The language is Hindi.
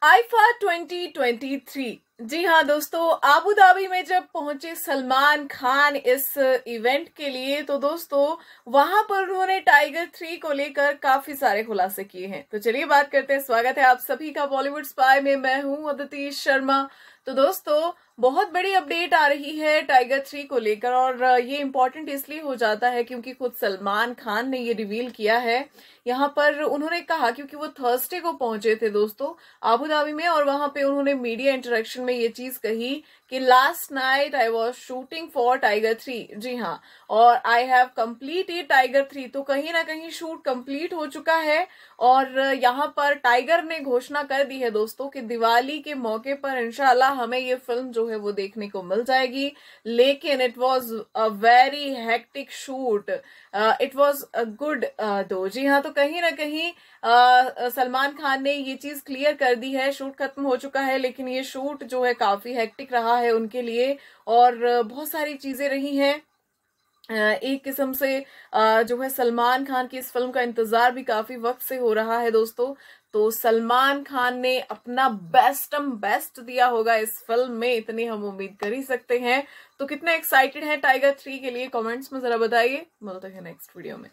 IFA 2023 जी हाँ दोस्तों आबू धाबी में जब पहुंचे सलमान खान इस इवेंट के लिए तो दोस्तों वहां पर उन्होंने टाइगर थ्री को लेकर काफी सारे खुलासे किए हैं तो चलिए बात करते हैं स्वागत है आप सभी का बॉलीवुड स्पाई में मैं हूं अदिति शर्मा तो दोस्तों बहुत बड़ी अपडेट आ रही है टाइगर थ्री को लेकर और ये इम्पोर्टेंट इसलिए हो जाता है क्योंकि खुद सलमान खान ने ये रिवील किया है यहाँ पर उन्होंने कहा क्योंकि वो थर्सडे को पहुंचे थे दोस्तों आबू धाबी में और वहां पे उन्होंने मीडिया इंटरेक्शन में ये चीज कही कि last night I was shooting for Tiger three जी हाँ और I have completed Tiger three तो कहीं ना कहीं शूट कम्प्लीट हो चुका है और यहाँ पर टाइगर ने घोषणा कर दी है दोस्तों कि दिवाली के मौके पर इनशाला हमें ये फिल्म जो है वो देखने को मिल जाएगी लेकिन it was a very hectic shoot it was a good though जी हाँ तो कहीं ना कहीं uh, सलमान खान ने ये चीज क्लियर कर दी है शूट खत्म हो चुका है लेकिन ये शूट जो जो है काफ़ी हेक्टिक रहा है उनके लिए और बहुत सारी चीज़ें रही हैं एक किस्म से जो है सलमान खान की इस फिल्म का इंतज़ार भी काफ़ी वक्त से हो रहा है दोस्तों तो सलमान खान ने अपना बेस्टम बेस्ट दिया होगा इस फिल्म में इतनी हम उम्मीद कर ही सकते हैं तो कितने एक्साइटेड हैं टाइगर थ्री के लिए कमेंट्स में ज़रा बताइए मिलते हैं नेक्स्ट वीडियो में